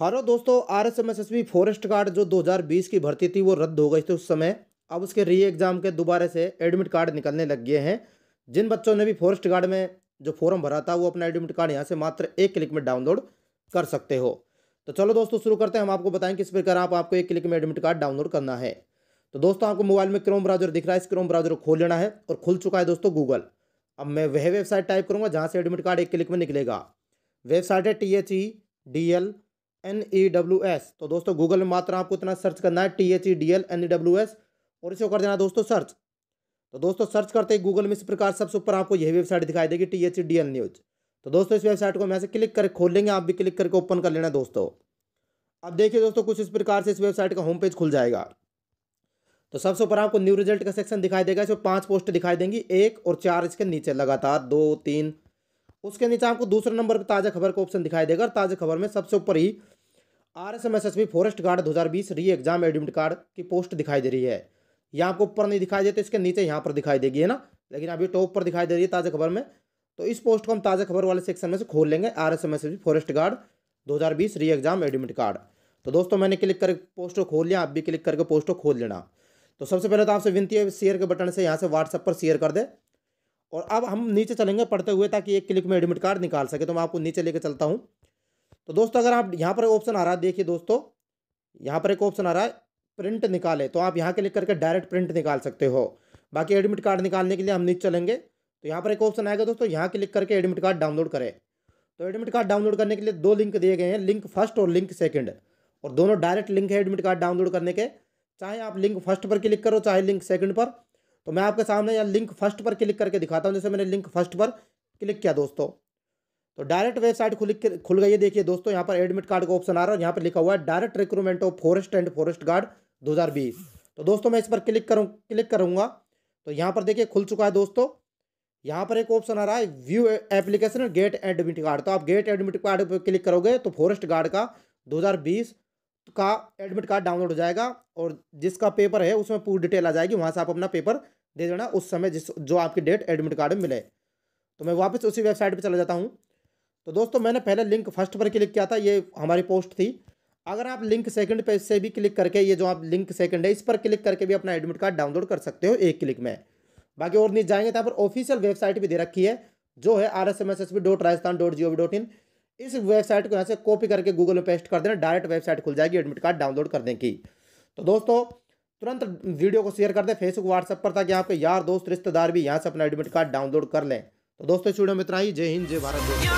hello हाँ तो दोस्तों R S M S S B forest guard जो 2020 की भर्ती थी वो रद्द हो गई थी उस समय अब उसके री एग्ज़ाम के दोबारा से एडमिट कार्ड निकलने लग गए हैं जिन बच्चों ने भी फॉरेस्ट गार्ड में जो फॉर्म भरा था वो अपना एडमिट कार्ड यहाँ से मात्र एक क्लिक में डाउनलोड कर सकते हो तो चलो दोस्तों शुरू करते हैं हम आपको बताएँ किस प्रकार आप आपको एक क्लिक में एडमिट कार्ड डाउनलोड करना है तो दोस्तों आपको मोबाइल में क्रोम ब्राउजर दिख रहा है इस क्रोम ब्राउजर को खोल लेना है और खुल चुका है दोस्तों गूगल अब मैं वह वेबसाइट टाइप करूँगा जहाँ से एडमिट कार्ड एक क्लिक में निकलेगा वेबसाइट है T H E D L N E W S तो दोस्तों गूगल में मात्र आपको इतना सर्च करना है T H E D L N E W S और इसे कर देना दोस्तों सर्च तो दोस्तों सर्च करते ही गूगल में इस प्रकार सबसे ऊपर आपको यही वेबसाइट दिखाई देगी T H E D L news तो दोस्तों इस वेबसाइट को हम ऐसे क्लिक करके खोल लेंगे आप भी क्लिक करके ओपन कर लेना दोस्तों अब देखिए दोस्तों कुछ इस प्रकार से इस वेबसाइट का होम पेज खुल जाएगा तो सबसे ऊपर आपको न्यू रिजल्ट का सेक्शन दिखाई देगा इसमें पांच पोस्ट दिखाई देंगी एक और चार इसके नीचे लगातार दो तीन उसके नीचे आपको दूसरे नंबर पर ताज़ा खबर का ऑप्शन दिखाई देगा और ताज़ा खबर में सबसे ऊपर ही R S M S S B forest guard दो हज़ार बीस री एग्जाम एडमिट कार्ड की पोस्ट दिखाई दे रही है यहाँ आपको ऊपर नहीं दिखाई देते इसके नीचे यहाँ पर दिखाई देगी है ना लेकिन अभी टॉप पर दिखाई दे रही है ताज़ा खबर में तो इस पोस्ट को हम ताज़ा खबर वाले सेक्शन में से खोल लेंगे R S M S S B forest guard दो हज़ार बीस री एग्जाम एडमिट कार्ड तो दोस्तों मैंने क्लिक करके पोस्ट को खोल लिया आप भी क्लिक करके पोस्ट को खोल लेना तो सबसे पहले तो आपसे विनती है शेयर के बटन से यहाँ से व्हाट्सअप पर शेयर कर दे और अब हम नीचे चलेंगे पढ़ते हुए ताकि एक क्लिक में एडमिट कार्ड निकाल सके तो मैं आपको नीचे लेकर चलता हूँ तो दोस्तों अगर आप यहाँ पर ऑप्शन आ रहा है देखिए दोस्तों यहाँ पर एक ऑप्शन आ रहा है प्रिंट निकाले तो आप यहाँ के क्लिक करके डायरेक्ट प्रिंट निकाल सकते हो बाकी एडमिट कार्ड निकालने के लिए हम नीचे चलेंगे तो यहाँ पर एक ऑप्शन आएगा दोस्तों यहाँ क्लिक करके एडमिट कार्ड डाउनलोड करें तो एडमिट कार्ड डाउनलोड करने के लिए दो लिंक दिए गए हैं लिंक फर्स्ट और लिंक सेकंड और दोनों डायरेक्ट लिंक है एडमिट कार्ड डाउनलोड करने के चाहे आप लिंक फर्स्ट पर क्लिक करो चाहे लिंक सेकंड पर तो मैं आपके सामने यहाँ लिंक फर्स्ट पर क्लिक करके दिखाता हूँ जैसे मैंने लिंक फर्स्ट पर क्लिक किया दोस्तों तो डायरेक्ट वेबसाइट खुल खुल गई है देखिए दोस्तों यहाँ पर एडमिट कार्ड का ऑप्शन आ रहा है यहाँ पर लिखा हुआ है direct recruitment of forest and forest guard 2020 तो दोस्तों मैं इस पर क्लिक करूँ क्लिक करूँगा तो यहाँ पर देखिए खुल चुका है दोस्तों यहाँ पर एक ऑप्शन आ रहा है view application get admit card तो आप गेट एडमिट कार्ड पर क्लिक करोगे तो फॉरेस्ट गार्ड का दो का एडमिट कार्ड डाउनलोड हो जाएगा और जिसका पेपर है उसमें पूरी डिटेल आ जाएगी वहाँ से आप अपना पेपर दे देना उस समय जिस जो आपकी डेट एडमिट कार्ड में मिले तो मैं वापस उसी वेबसाइट पर चला जाता हूँ तो दोस्तों मैंने पहले लिंक फर्स्ट पर क्लिक किया था ये हमारी पोस्ट थी अगर आप लिंक सेकंड पेज से भी क्लिक करके ये जो आप लिंक सेकंड है इस पर क्लिक करके भी अपना एडमिट कार्ड डाउनलोड कर सकते हो एक क्लिक में बाकी और नीचे जाएंगे तो यहाँ पर ऑफिशियल वेबसाइट भी दे रखी है जो है R S M S S B dot Rajasthan dot G O V dot in इस वेबसाइट को यहाँ से कॉपी करके गूगल में पेस्ट कर देना डायरेक्ट वेबसाइट खुल जाएगी एडमिट कार्ड डाउनलोड करने की तो दोस्तों तुरंत वीडियो को शेयर कर दें फेसबुक व्हाट्सएप पर ताकि आपके यार दोस्त रिश्तेदार भी यहाँ से अपना एडमिट कार्ड डाउनलोड कर लें तो दोस्तों स्टूडियो मित्र आई जय हिंद जय भारत